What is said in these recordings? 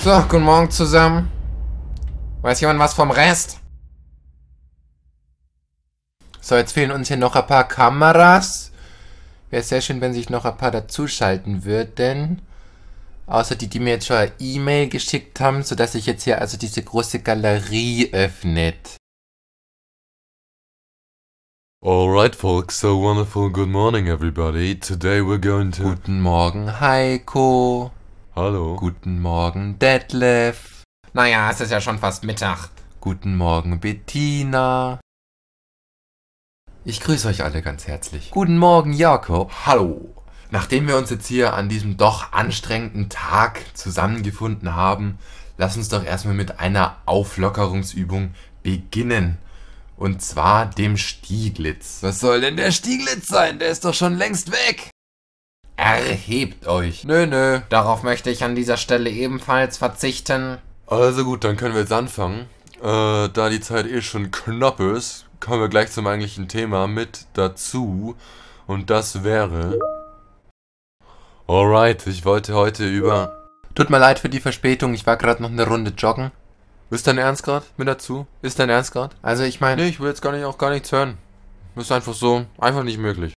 So, guten Morgen zusammen. Weiß jemand was vom Rest? So, jetzt fehlen uns hier noch ein paar Kameras. Wäre sehr schön, wenn sich noch ein paar dazuschalten würden. Außer die, die mir jetzt schon eine E-Mail geschickt haben, sodass sich jetzt hier also diese große Galerie öffnet. Alright folks, so wonderful good morning everybody. Today we're going to... Guten Morgen Heiko. Hallo. Guten Morgen, Detlef. Naja, es ist ja schon fast Mittag. Guten Morgen, Bettina. Ich grüße euch alle ganz herzlich. Guten Morgen, Jakob. Hallo. Nachdem wir uns jetzt hier an diesem doch anstrengenden Tag zusammengefunden haben, lass uns doch erstmal mit einer Auflockerungsübung beginnen. Und zwar dem Stieglitz. Was soll denn der Stieglitz sein? Der ist doch schon längst weg. Erhebt euch. Nö, nö. Darauf möchte ich an dieser Stelle ebenfalls verzichten. Also gut, dann können wir jetzt anfangen. Äh, da die Zeit eh schon knapp ist, kommen wir gleich zum eigentlichen Thema mit dazu. Und das wäre... Alright, ich wollte heute über... Tut mir leid für die Verspätung, ich war gerade noch eine Runde joggen. Ist dein Ernst gerade mit dazu? Ist dein Ernst gerade? Also ich meine... Nee, ich will jetzt gar nicht, auch gar nichts hören. Ist einfach so, einfach nicht möglich.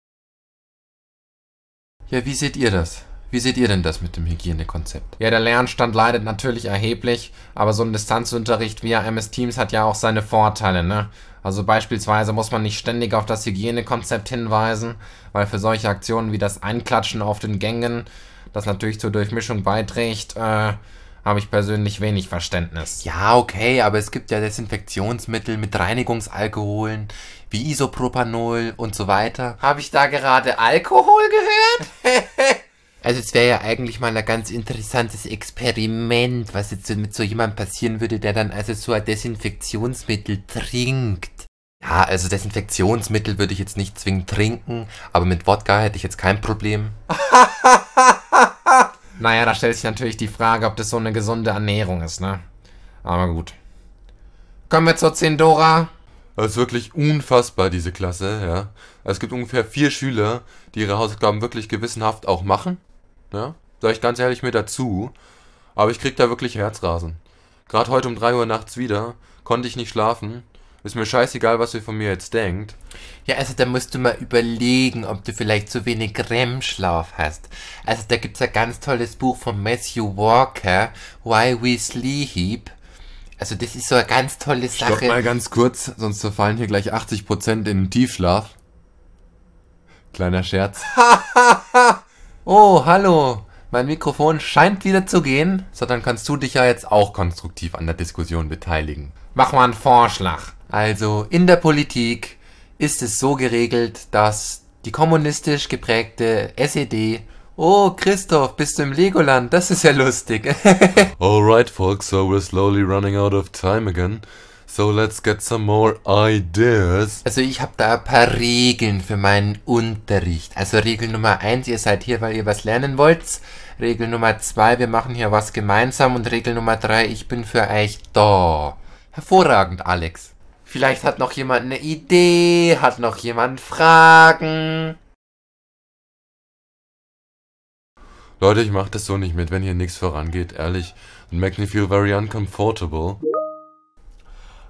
Ja, wie seht ihr das? Wie seht ihr denn das mit dem Hygienekonzept? Ja, der Lernstand leidet natürlich erheblich, aber so ein Distanzunterricht via MS Teams hat ja auch seine Vorteile, ne? Also beispielsweise muss man nicht ständig auf das Hygienekonzept hinweisen, weil für solche Aktionen wie das Einklatschen auf den Gängen, das natürlich zur Durchmischung beiträgt, äh, habe ich persönlich wenig Verständnis. Ja, okay, aber es gibt ja Desinfektionsmittel mit Reinigungsalkoholen, wie Isopropanol und so weiter. Habe ich da gerade Alkohol gehört? Also es wäre ja eigentlich mal ein ganz interessantes Experiment, was jetzt mit so jemandem passieren würde, der dann also so ein Desinfektionsmittel trinkt. Ja, also Desinfektionsmittel würde ich jetzt nicht zwingend trinken, aber mit Wodka hätte ich jetzt kein Problem. naja, da stellt sich natürlich die Frage, ob das so eine gesunde Ernährung ist, ne? Aber gut. Kommen wir zur Zendora. Das also ist wirklich unfassbar, diese Klasse, ja. Es gibt ungefähr vier Schüler, die ihre Hausaufgaben wirklich gewissenhaft auch machen. Ja. Sag ich ganz ehrlich mir dazu. Aber ich krieg da wirklich Herzrasen. Gerade heute um 3 Uhr nachts wieder, konnte ich nicht schlafen. Ist mir scheißegal, was ihr von mir jetzt denkt. Ja, also da musst du mal überlegen, ob du vielleicht zu wenig REM-Schlaf hast. Also da gibt's ein ganz tolles Buch von Matthew Walker, Why We Sleep. Also das ist so eine ganz tolle Sache. Stopp mal ganz kurz, sonst verfallen hier gleich 80% in den Tiefschlaf. Kleiner Scherz. oh, hallo. Mein Mikrofon scheint wieder zu gehen, sondern kannst du dich ja jetzt auch konstruktiv an der Diskussion beteiligen. Mach mal einen Vorschlag. Also in der Politik ist es so geregelt, dass die kommunistisch geprägte SED Oh, Christoph, bist du im Legoland? Das ist ja lustig. Alright, folks, so we're slowly running out of time again. So let's get some more ideas. Also ich habe da ein paar Regeln für meinen Unterricht. Also Regel Nummer eins: ihr seid hier, weil ihr was lernen wollt. Regel Nummer zwei: wir machen hier was gemeinsam. Und Regel Nummer drei: ich bin für euch da. Hervorragend, Alex. Vielleicht hat noch jemand eine Idee, hat noch jemand Fragen. Leute, ich mach das so nicht mit, wenn hier nichts vorangeht, ehrlich. It makes me feel very uncomfortable.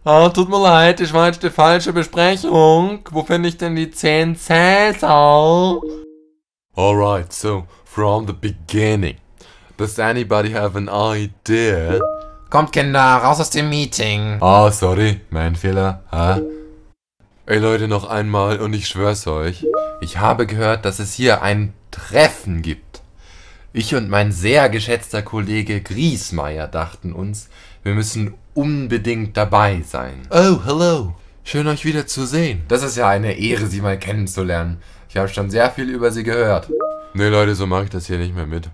Oh, tut mir leid, ich war jetzt die falsche Besprechung. Wo finde ich denn die 10 Cäsar? Alright, so, from the beginning. Does anybody have an idea? Kommt, Kinder, raus aus dem Meeting. Ah, oh, sorry, mein Fehler. Hä? Ey Leute, noch einmal und ich schwör's euch. Ich habe gehört, dass es hier ein Treffen gibt. Ich und mein sehr geschätzter Kollege Griesmeier dachten uns, wir müssen unbedingt dabei sein. Oh, hello. Schön euch wieder zu sehen. Das ist ja eine Ehre, Sie mal kennenzulernen. Ich habe schon sehr viel über Sie gehört. Nee, Leute, so mache ich das hier nicht mehr mit.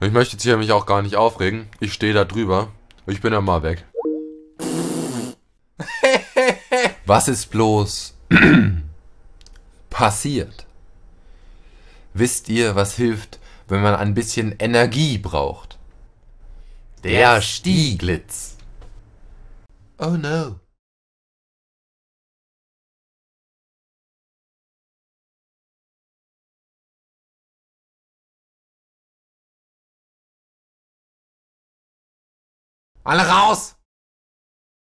Ich möchte jetzt hier mich auch gar nicht aufregen. Ich stehe da drüber. Ich bin dann mal weg. Was ist bloß passiert? Wisst ihr, was hilft, wenn man ein bisschen Energie braucht. Der yes. Stieglitz. Oh no. Alle raus!